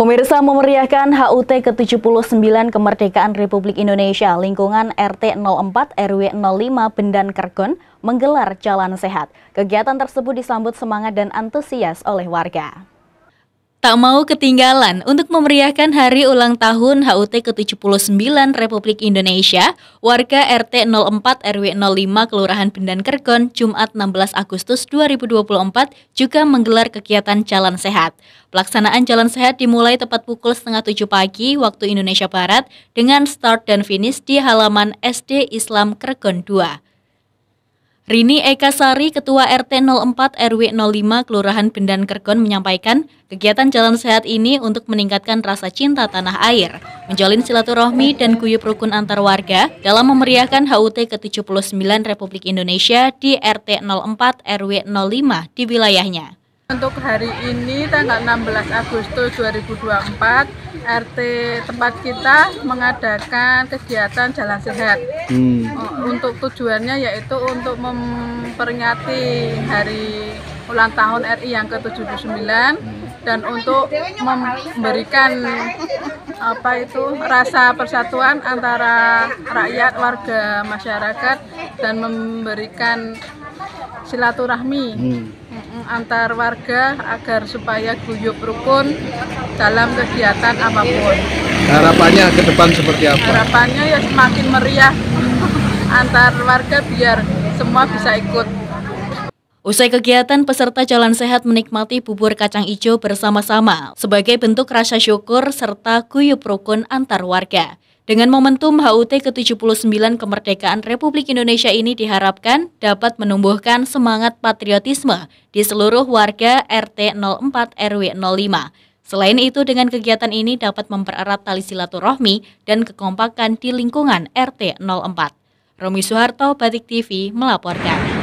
Pemirsa memeriahkan HUT ke-79 kemerdekaan Republik Indonesia, lingkungan RT 04 RW 05 Bendan Kerkun menggelar Jalan Sehat. Kegiatan tersebut disambut semangat dan antusias oleh warga tak mau ketinggalan untuk memeriahkan hari ulang tahun HUT ke-79 Republik Indonesia, warga RT 04 RW 05 Kelurahan Pindan Kerkon Jumat 16 Agustus 2024 juga menggelar kegiatan Jalan Sehat. Pelaksanaan Jalan Sehat dimulai tepat pukul setengah tujuh pagi waktu Indonesia Barat dengan start dan finish di halaman SD Islam Kerkon 2. Rini Eka Sari, Ketua RT 04 RW 05 Kelurahan Bendan Kergon menyampaikan, kegiatan jalan sehat ini untuk meningkatkan rasa cinta tanah air, menjalin silaturahmi dan guyup rukun antar warga dalam memeriahkan HUT ke-79 Republik Indonesia di RT 04 RW 05 di wilayahnya. Untuk hari ini tanggal 16 Agustus 2024, RT tempat kita mengadakan kegiatan jalan sehat. Hmm. Oh, untuk tujuannya yaitu untuk memperingati hari ulang tahun RI yang ke-79 dan untuk memberikan apa itu rasa persatuan antara rakyat warga masyarakat dan memberikan silaturahmi. Hmm. Mm, antar warga agar supaya guyup rukun dalam kegiatan apapun. Harapannya ke depan seperti apa? Harapannya ya semakin meriah antar warga biar semua bisa ikut Usai kegiatan, peserta Jalan Sehat menikmati bubur kacang hijau bersama-sama sebagai bentuk rasa syukur serta guyup rukun antar warga. Dengan momentum HUT ke-79 kemerdekaan Republik Indonesia ini diharapkan dapat menumbuhkan semangat patriotisme di seluruh warga RT 04 RW 05. Selain itu, dengan kegiatan ini dapat mempererat tali silaturahmi dan kekompakan di lingkungan RT 04. Romi Soeharto, Batik TV melaporkan.